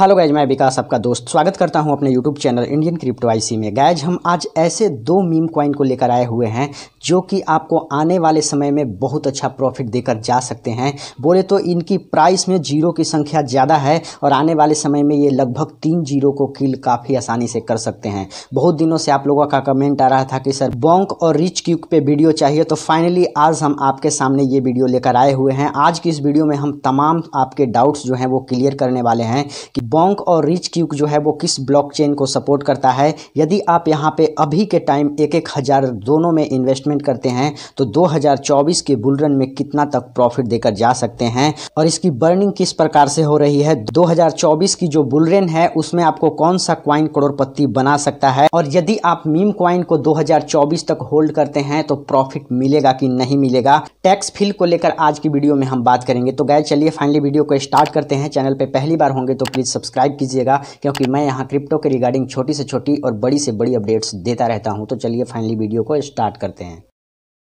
Hello guys मैं विकास आपका दोस्त स्वागत करता हूं अपने यूट्यूब चैनल इंडियन क्रिप्टो आईसी में गैज हम आज ऐसे दो मीम कॉइन को लेकर आए हुए हैं जो कि आपको आने वाले समय में बहुत अच्छा प्रॉफिट देकर जा सकते हैं बोले तो इनकी प्राइस में जीरो की संख्या ज़्यादा है और आने वाले समय में ये लगभग तीन जीरो को किल काफ़ी आसानी से कर सकते हैं बहुत दिनों से आप लोगों का कमेंट आ रहा था कि सर बॉन्क और रिच क्यूक पे वीडियो चाहिए तो फाइनली आज हम आपके सामने ये वीडियो लेकर आए हुए हैं आज की इस वीडियो में हम तमाम आपके डाउट्स जो हैं वो क्लियर करने वाले हैं कि बॉन्क और रिच क्यूक जो है वो किस ब्लॉक को सपोर्ट करता है यदि आप यहाँ पे अभी के टाइम एक एक हज़ार दोनों में इन्वेस्टमेंट इन्वेस्टमेंट करते हैं तो 2024 के बुलरन में कितना तक प्रॉफिट देकर जा सकते हैं और इसकी बर्निंग किस प्रकार से हो रही है 2024 की जो बुलरेन है उसमें आपको कौन सा क्वाइन करोड़पति बना सकता है और यदि आप मीम क्वाइन को 2024 तक होल्ड करते हैं तो प्रॉफिट मिलेगा कि नहीं मिलेगा टैक्स फिल को लेकर आज की वीडियो में हम बात करेंगे तो गाय चलिए फाइनली वीडियो को स्टार्ट करते हैं चैनल पर पहली बार होंगे तो प्लीज़ सब्सक्राइब कीजिएगा क्योंकि मैं यहाँ क्रिप्टो के रिगार्डिंग छोटी से छोटी और बड़ी से बड़ी अपडेट्स देता रहता हूँ तो चलिए फाइनली वीडियो को स्टार्ट करते हैं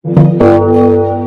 Thank you.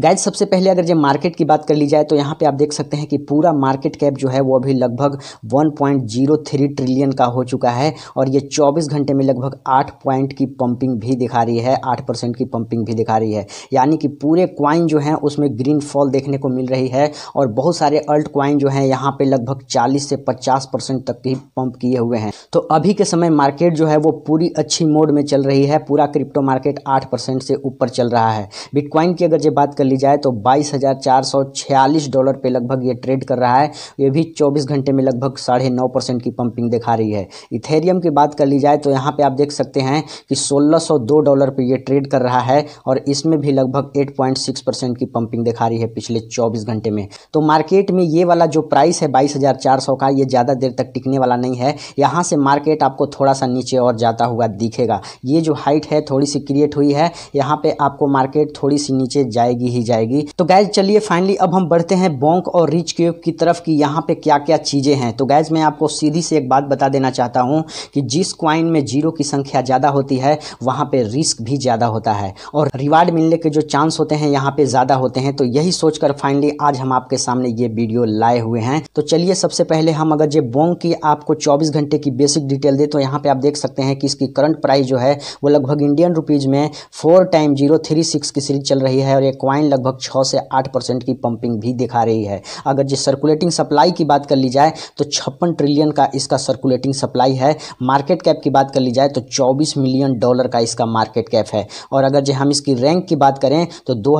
गैज सबसे पहले अगर जब मार्केट की बात कर ली जाए तो यहाँ पे आप देख सकते हैं कि पूरा मार्केट कैप जो है वो अभी लगभग 1.03 ट्रिलियन का हो चुका है और ये 24 घंटे में लगभग 8 पॉइंट की पंपिंग भी दिखा रही है 8 परसेंट की पंपिंग भी दिखा रही है यानी कि पूरे क्वाइन जो हैं उसमें ग्रीन फॉल देखने को मिल रही है और बहुत सारे अल्ट क्वाइन जो हैं यहाँ पे लगभग चालीस से पचास परसेंट तक की पंप किए हुए हैं तो अभी के समय मार्केट जो है वो पूरी अच्छी मोड में चल रही है पूरा क्रिप्टो मार्केट आठ से ऊपर चल रहा है बिटकॉइन की अगर जब बात कर ली जाए तो बाईस हज़ार चार सौ छियालीस डॉलर पे लगभग ये ट्रेड कर रहा है ये भी चौबीस घंटे में लगभग साढ़े नौ परसेंट की पंपिंग दिखा रही है इथेरियम की बात कर ली जाए तो यहाँ पे आप देख सकते हैं कि सोलह सौ दो डॉलर पे ये ट्रेड कर रहा है और इसमें भी लगभग एट पॉइंट सिक्स परसेंट की पंपिंग दिखा रही है पिछले चौबीस घंटे में तो मार्केट में ये वाला जो प्राइस है बाईस हज़ार चार सौ का ये ज़्यादा देर तक टिकने वाला नहीं है यहाँ से मार्केट आपको थोड़ा सा नीचे और जाता हुआ दिखेगा ये जो हाइट है थोड़ी सी क्रिएट हुई है यहाँ पे आपको मार्केट थोड़ी सी नीचे जाएगी ही जाएगी तो गैज चलिए फाइनली अब हम बढ़ते हैं बोंक और रिच क्यूब की तरफ कि यहाँ पे क्या क्या चीज़ें हैं तो गैज मैं आपको सीधी से एक बात बता देना चाहता हूँ कि जिस क्वाइन में जीरो की संख्या ज़्यादा होती है वहाँ पर रिस्क भी ज़्यादा होता है और रिवार्ड मिलने के जो चांस होते हैं यहाँ पर ज़्यादा होते हैं तो यही सोचकर फाइनली आज हम आपके सामने ये वीडियो लाए हुए हैं तो चलिए सबसे पहले हम अगर जो बोंक की आपको चौबीस घंटे की बेसिक डिटेल दे तो यहाँ पे आप देख सकते हैं कि इसकी करंट प्राइस जो है वो लगभग इंडियन रुपीज़ में four times zero three six की सीरीज चल रही है और ये क्वाइन लाइन लगभग छः से आठ परसेंट की पंपिंग भी दिखा रही है अगर जिस सर्कुलेटिंग सप्लाई की बात कर ली जाए तो छप्पन ट्रिलियन का इसका सर्कुलेटिंग सप्लाई है मार्केट कैप की बात कर ली जाए तो चौबीस मिलियन डॉलर का इसका मार्केट कैप है और अगर जो हम इसकी रैंक की बात करें तो दो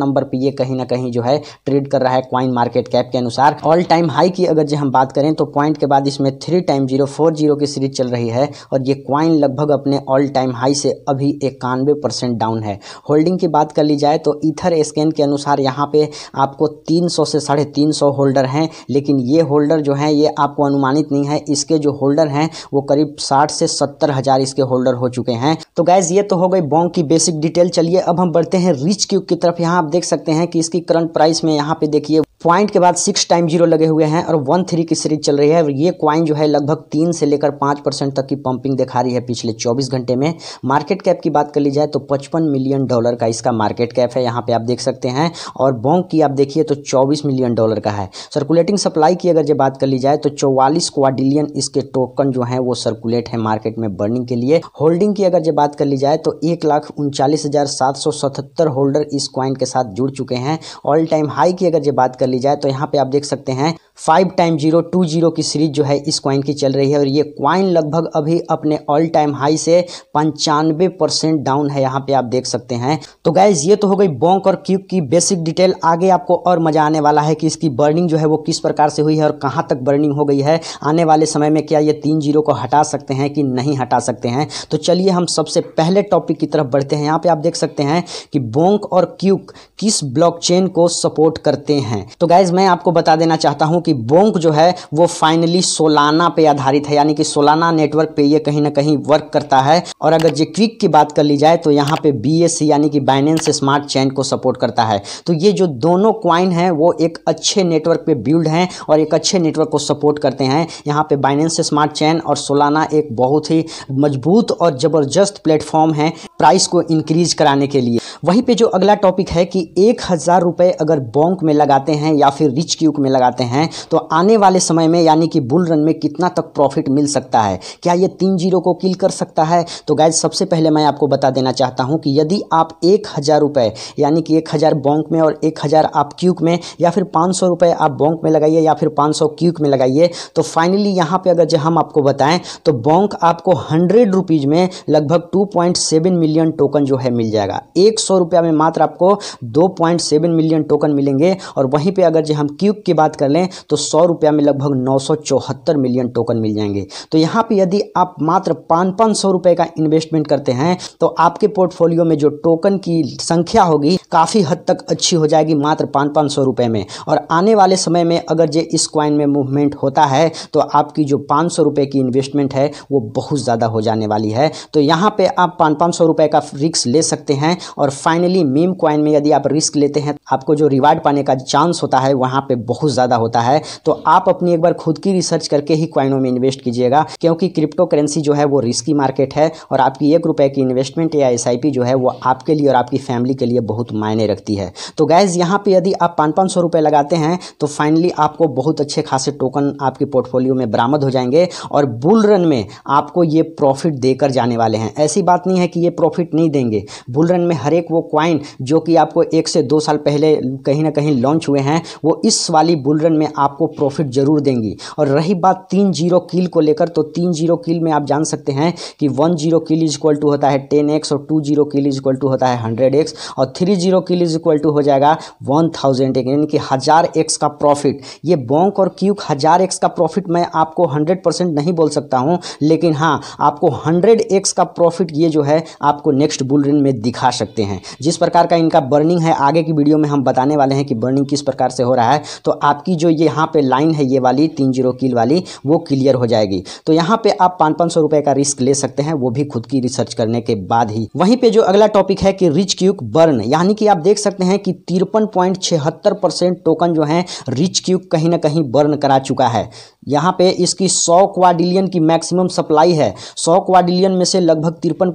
नंबर पर ये कहीं ना कहीं जो है ट्रेड कर रहा है क्वाइन मार्केट कैप के अनुसार ऑल टाइम हाई की अगर जो हम बात करें तो पॉइंट के बाद इसमें three times zero four zero की सीरीज चल रही है और ये क्वाइन लगभग अपने ऑल टाइम हाई से अभी इक्यानवे परसेंट डाउन है होल्डिंग की बात कर ली जाए तो ईथर स्कैन के अनुसार यहाँ पे आपको 300 से साढ़े तीन होल्डर हैं लेकिन ये होल्डर जो हैं ये आपको अनुमानित नहीं है इसके जो होल्डर हैं वो करीब साठ से सत्तर हज़ार इसके होल्डर हो चुके हैं तो गैज़ ये तो हो गई बॉन्ग की बेसिक डिटेल चलिए अब हम बढ़ते हैं रिच क्यूब की तरफ यहाँ आप देख सकते हैं कि इसकी करंट प्राइस में यहाँ पे देखिए पॉइंट के बाद सिक्स टाइम जीरो लगे हुए हैं और वन थ्री की सीरीज चल रही है और ये क्वाइन जो है लगभग तीन से लेकर पाँच परसेंट तक की पंपिंग दिखा रही है पिछले चौबीस घंटे में मार्केट कैप की बात कर ली जाए तो पचपन मिलियन डॉलर का इसका मार्केट कैप है यहाँ पे आप देख सकते हैं और बॉन्ग की आप देखिए तो चौबीस मिलियन डॉलर का है सर्कुलेटिंग सप्लाई की अगर जब बात कर ली जाए तो चौवालीस क्वाडिलियन इसके टोकन जो है वो सर्कुलेट है मार्केट में बर्निंग के लिए होल्डिंग की अगर जब बात कर ली जाए तो एक लाख उनचालीस हज़ार सात सौ सतहत्तर होल्डर इस क्वाइन के साथ जुड़ चुके हैं ऑल टाइम हाई की अगर जब बात कर ली जाए तो यहाँ पे आप देख सकते हैं। Five times zero two zero की सीरीज जो है इस क्वाइन की चल रही है और ये क्वाइन लगभग अभी अपने ऑल टाइम हाई से पंचानवे परसेंट डाउन है यहाँ पे आप देख सकते हैं तो गाइज ये तो हो गई बॉन्क और क्यूब की बेसिक डिटेल आगे आपको और मजा आने वाला है कि इसकी बर्निंग जो है वो किस प्रकार से हुई है और कहाँ तक बर्निंग हो गई है आने वाले समय में क्या ये तीन जीरो को हटा सकते हैं कि नहीं हटा सकते हैं तो चलिए हम सबसे पहले टॉपिक की तरफ बढ़ते हैं यहाँ पे आप देख सकते हैं कि बोंक और क्यूक किस ब्लॉक को सपोर्ट करते हैं तो गाइज मैं आपको बता देना चाहता हूँ कि बोंक जो है वो फाइनली सोलाना पे आधारित है यानी कि सोलाना नेटवर्क पे ये कहीं ना कहीं वर्क करता है और अगर जे क्विक की बात कर ली जाए तो यहाँ पे बी यानी कि बाइनेंस स्मार्ट चैन को सपोर्ट करता है तो ये जो दोनों क्वाइन हैं वो एक अच्छे नेटवर्क पे बिल्ड हैं और एक अच्छे नेटवर्क को सपोर्ट करते हैं यहाँ पे बाइनेंस स्मार्ट चैन और सोलाना एक बहुत ही मजबूत और ज़बरदस्त प्लेटफॉर्म है प्राइस को इंक्रीज कराने के लिए वहीं पे जो अगला टॉपिक है कि एक हज़ार रुपये अगर बॉन्क में लगाते हैं या फिर रिच क्यूक में लगाते हैं तो आने वाले समय में यानी कि बुल रन में कितना तक प्रॉफिट मिल सकता है क्या ये तीन जीरो को किल कर सकता है तो गाइज सबसे पहले मैं आपको बता देना चाहता हूँ कि यदि आप एक हज़ार रुपये यानी कि एक हज़ार बॉन्क में और एक हज़ार आप क्यूक में या फिर पाँच सौ रुपये आप बॉन्क में लगाइए या फिर पाँच सौ क्यूक में लगाइए तो फाइनली यहाँ पर अगर जो हम आपको बताएं तो बॉन्क आपको हंड्रेड रुपीज़ में लगभग two point seven million token जो है मिल जाएगा एक सौ रुपया में मात्र आपको दो पॉइंट सेवन मिलियन टोकन मिलेंगे और वहीं पे अगर जो हम क्यूब की बात कर लें तो सौ रुपया में लगभग नौ सौ चौहत्तर मिलियन टोकन मिल जाएंगे तो यहाँ पे यदि आप मात्र पाँच पाँच सौ रुपये का इन्वेस्टमेंट करते हैं तो आपके पोर्टफोलियो में जो टोकन की संख्या होगी काफ़ी हद तक अच्छी हो जाएगी मात्र पाँच पाँच सौ रुपये में और आने वाले समय में अगर जो इस क्वाइन में मूवमेंट होता है तो आपकी जो पाँच सौ रुपये की इन्वेस्टमेंट है वो बहुत ज़्यादा हो जाने वाली है तो यहाँ पे आप पाँच पाँच सौ रुपए का रिस्क ले सकते हैं और फाइनली मीम क्वाइन में यदि आप रिस्क लेते हैं आपको जो रिवार्ड पाने का चांस होता है वहां पर बहुत ज़्यादा होता है तो आप अपनी एक बार खुद की रिसर्च करके ही क्वाइनों में इन्वेस्ट कीजिएगा क्योंकि क्रिप्टो करेंसी जो है वो रिस्की मार्केट है और आपकी एक रुपए की इन्वेस्टमेंट या एस जो है वो आपके लिए और आपकी फैमिली के लिए बहुत मायने रखती है तो गैज़ यहाँ पर यदि आप पाँच पाँच सौ रुपए लगाते हैं तो फाइनली आपको बहुत अच्छे खासे टोकन आपके पोर्टफोलियो में बरामद हो जाएंगे और बुल रन में आपको ये प्रॉफिट देकर जाने वाले हैं ऐसी बात नहीं है कि ये प्रॉफिट नहीं देंगे बुलरन में हर एक वो क्वाइन जो कि आपको एक से दो साल पहले कहीं ना कहीं लॉन्च हुए हैं वो इस वाली बुलरन में आपको प्रॉफिट जरूर देंगी और रही बात तीन जीरो किल को लेकर तो तीन जीरो किल में आप जान सकते हैं कि one zero kill is equal to होता है टेन एक्स और two zero kill is equal to होता है हंड्रेड एक्स और three zero kill is equal to हो जाएगा वन थाउजेंड एक्स यानी कि हज़ार एक्स का प्रॉफिट ये बॉन्क और क्यूक हज़ार एक्स का प्रॉफिट मैं आपको हंड्रेड परसेंट नहीं बोल सकता हूँ लेकिन हाँ आपको हंड्रेड एक्स का प्रॉफिट ये जो है आप आपको नेक्स्ट बुल रन में दिखा सकते हैं जिस प्रकार का इनका बर्निंग है आगे की वीडियो में हम बताने वाले हैं कि बर्निंग किस प्रकार से हो रहा है तो आपकी जो यहाँ पे लाइन है ये वाली तीन जीरो किल वाली वो क्लियर हो जाएगी तो यहाँ पे आप पाँच पाँच सौ का रिस्क ले सकते हैं वो भी खुद की रिसर्च करने के बाद ही वहीं पे जो अगला टॉपिक है कि रिच क्यूक बर्न यानी कि आप देख सकते हैं कि तिरपन टोकन जो है रिच क्यूक कहीं ना कहीं बर्न करा चुका है यहाँ पे इसकी सौ क्वाडिलियन की मैक्सिमम सप्लाई है सौ क्वाडिलियन में से लगभग तिरपन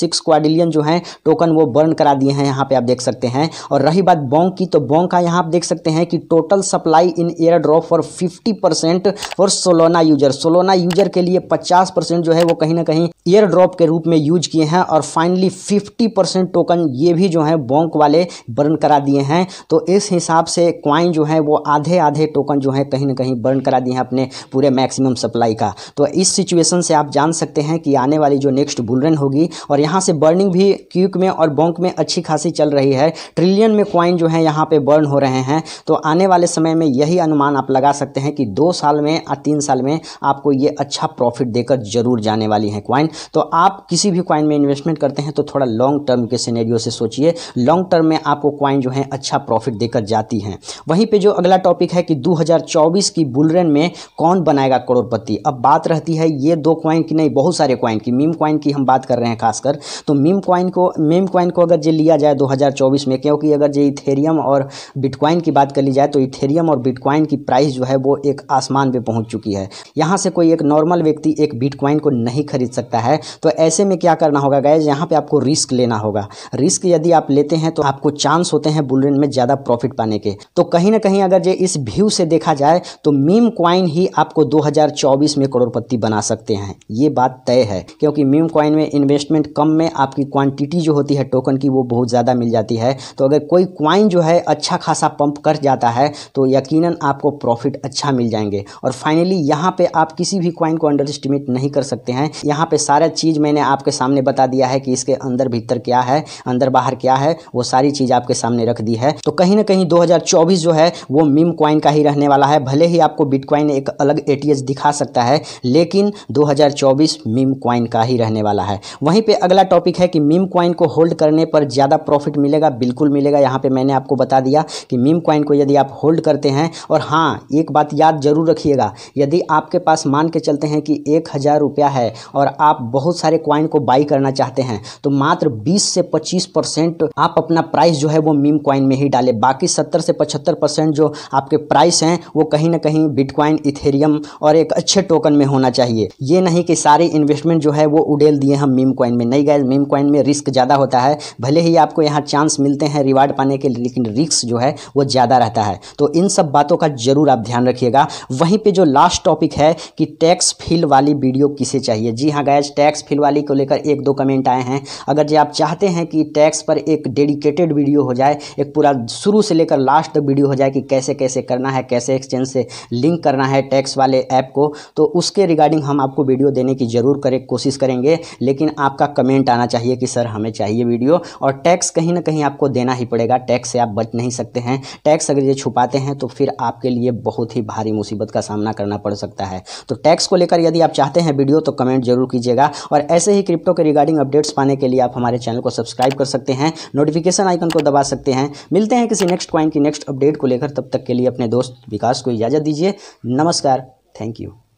सिक्स क्वाडिलियन जो है टोकन वो बर्न करा दिए हैं यहाँ पे आप देख सकते हैं और रही बात बॉन्ग की तो बॉन्ग का यहाँ आप देख सकते हैं कि total supply in air drop for fifty percent for Solana user Solana user के लिए पचास परसेंट जो है वो कहीं ना कहीं एयर ड्रॉप के रूप में यूज किए हैं और फाइनली फिफ्टी परसेंट टोकन ये भी जो है बॉन्क वाले बर्न करा दिए हैं तो इस हिसाब से क्वाइन जो है वो आधे आधे टोकन जो है कहीं ना कहीं बर्न करा दिए हैं अपने पूरे मैक्सिमम सप्लाई का तो इस सिचुएशन से आप जान सकते हैं कि आने वाली जो नेक्स्ट बुलरन होगी और यहाँ से बर्निंग भी क्यूक में और बॉन्क में अच्छी खासी चल रही है ट्रिलियन में क्वाइन जो है यहाँ पे बर्न हो रहे हैं तो आने वाले समय में यही अनुमान आप लगा सकते हैं कि दो साल में या तीन साल में आपको ये अच्छा प्रॉफिट देकर जरूर जाने वाली है क्वाइन तो आप किसी भी क्वाइन में इन्वेस्टमेंट करते हैं तो थोड़ा लॉन्ग टर्म के सिनेरियो से सोचिए लॉन्ग टर्म में आपको क्वाइन जो है अच्छा प्रॉफिट देकर जाती है वहीं पे जो अगला टॉपिक है कि 2024 की बुलरन में कौन बनाएगा करोड़पति अब बात रहती है ये दो क्वाइन की नहीं बहुत सारे क्वाइन की मीम क्वाइन की हम बात कर रहे हैं खासकर तो मीम क्वाइन को मीम क्वाइन को अगर जो लिया जाए 2024 में क्योंकि अगर जो इथेरियम और बिटकॉइन की बात कर ली जाए तो इथेरियम और बिटकॉइन की प्राइस जो है वो एक आसमान पर पहुँच चुकी है यहाँ से कोई एक नॉर्मल व्यक्ति एक बिटकॉइन को नहीं खरीद सकता है तो ऐसे में क्या करना होगा गैज यहाँ पर आपको रिस्क लेना होगा रिस्क यदि आप लेते हैं तो आपको चांस होते हैं बुलरेन में ज़्यादा प्रॉफिट पाने के तो कहीं ना कहीं अगर जे इस व्यू से देखा जाए तो मीम क्वाइन ही आपको 2024 में करोड़पति बना सकते हैं ये बात तय है क्योंकि मीम क्वाइन में इन्वेस्टमेंट कम कम में आपकी क्वांटिटी जो होती है टोकन की वो बहुत ज़्यादा मिल जाती है तो अगर कोई क्वाइन जो है अच्छा खासा पंप कर जाता है तो यकीन आपको प्रॉफिट अच्छा मिल जाएंगे और फाइनली यहाँ पर आप किसी भी क्वाइन को अंडर एस्टिमेट नहीं कर सकते हैं यहाँ पे सारा चीज़ मैंने आपके सामने बता दिया है कि इसके अंदर भीतर क्या है अंदर बाहर क्या है वो सारी चीज़ आपके सामने रख दी है तो कहीं ना कहीं दो जो है वो मीम क्वाइन का ही रहने वाला है भले ही आपको बिटकॉइन एक अलग ए दिखा सकता है लेकिन 2024 मीम क्वाइन का ही रहने वाला है वहीं पर अगला पहला टॉपिक है कि मीम क्वाइन को होल्ड करने पर ज़्यादा प्रॉफिट मिलेगा बिल्कुल मिलेगा यहाँ पे मैंने आपको बता दिया कि मीम क्वाइन को यदि आप होल्ड करते हैं और हाँ एक बात याद जरूर रखिएगा यदि आपके पास मान के चलते हैं कि एक हज़ार रुपया है और आप बहुत सारे क्वाइन को बाई करना चाहते हैं तो मात्र बीस से पच्चीस परसेंट आप अपना प्राइस जो है वो मीम क्वाइन में ही डालें बाकी सत्तर से पचहत्तर परसेंट जो आपके प्राइस हैं वो कहीं ना कहीं बिटकॉइन इथेरियम और एक अच्छे टोकन में होना चाहिए ये नहीं कि सारे इन्वेस्टमेंट जो है वो उडेल दिए हम मीम क्वाइन में नहीं गैस मीम कॉइन में रिस्क ज़्यादा होता है भले ही आपको यहाँ चांस मिलते हैं रिवार्ड पाने के लिए लेकिन रिस्क जो है वो ज़्यादा रहता है तो इन सब बातों का ज़रूर आप ध्यान रखिएगा वहीं पर जो लास्ट टॉपिक है कि टैक्स फिल वाली वीडियो किसे चाहिए जी हाँ गैस टैक्स फिल वाली को लेकर एक दो कमेंट आए हैं अगर जी आप चाहते हैं कि टैक्स पर एक डेडिकेटेड वीडियो हो जाए एक पूरा शुरू से लेकर लास्ट तक वीडियो हो जाए कि कैसे कैसे करना है कैसे एक्सचेंज से लिंक करना है टैक्स वाले ऐप को तो उसके रिगार्डिंग हम आपको वीडियो देने की ज़रूर करें कोशिश करेंगे लेकिन आपका कमेंट कमेंट आना चाहिए कि सर हमें चाहिए वीडियो और टैक्स कहीं ना कहीं आपको देना ही पड़ेगा टैक्स से आप बच नहीं सकते हैं टैक्स अगर ये छुपाते हैं तो फिर आपके लिए बहुत ही भारी मुसीबत का सामना करना पड़ सकता है तो टैक्स को लेकर यदि आप चाहते हैं वीडियो तो कमेंट जरूर कीजिएगा और ऐसे ही क्रिप्टो के रिगार्डिंग अपडेट्स पाने के लिए आप हमारे चैनल को सब्सक्राइब कर सकते हैं नोटिफिकेशन आइकन को दबा सकते हैं मिलते हैं किसी नेक्स्ट क्वाइन की नेक्स्ट अपडेट को लेकर तब तक के लिए अपने दोस्त विकास को इजाज़त दीजिए नमस्कार थैंक यू